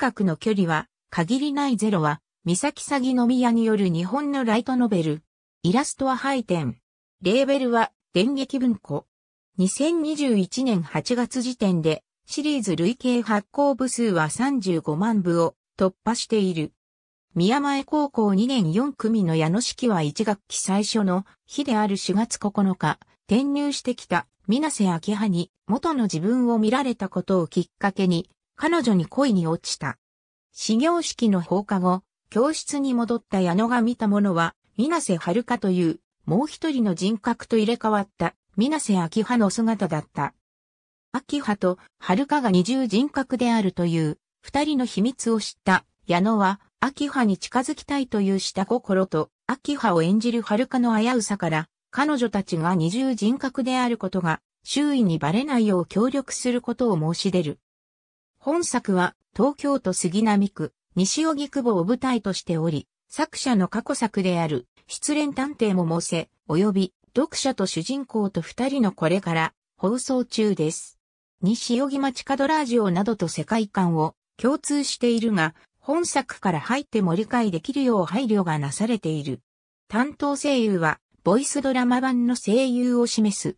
角の距離は、限りないゼロは、三崎詐欺の宮による日本のライトノベル。イラストはハ点。レーベルは、電撃文庫。2021年8月時点で、シリーズ累計発行部数は35万部を突破している。宮前高校2年4組の矢野式は1学期最初の日である4月9日、転入してきた水瀬明葉に元の自分を見られたことをきっかけに彼女に恋に落ちた。始業式の放課後、教室に戻った矢野が見たものは、水瀬香という、もう一人の人格と入れ替わった、水瀬秋葉の姿だった。秋葉と香が二重人格であるという、二人の秘密を知った矢野は、秋葉に近づきたいという下心と、秋葉を演じる香の危うさから、彼女たちが二重人格であることが、周囲にバレないよう協力することを申し出る。本作は東京都杉並区西荻窪を舞台としており、作者の過去作である失恋探偵も申せ、及び読者と主人公と二人のこれから放送中です。西荻町角ラジオなどと世界観を共通しているが、本作から入っても理解できるよう配慮がなされている。担当声優は、ボイスドラマ版の声優を示す。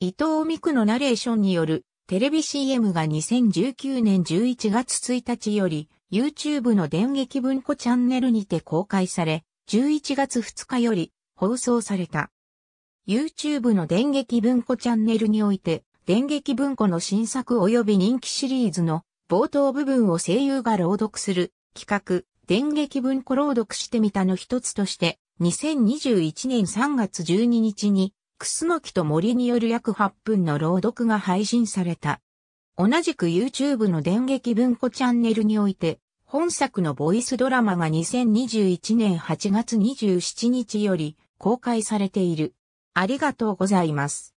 伊藤美久のナレーションによるテレビ CM が2019年11月1日より YouTube の電撃文庫チャンネルにて公開され、11月2日より放送された。YouTube の電撃文庫チャンネルにおいて、電撃文庫の新作及び人気シリーズの冒頭部分を声優が朗読する企画、電撃文庫朗読してみたの一つとして、2021年3月12日に楠木と森による約8分の朗読が配信された。同じく YouTube の電撃文庫チャンネルにおいて、本作のボイスドラマが2021年8月27日より公開されている。ありがとうございます。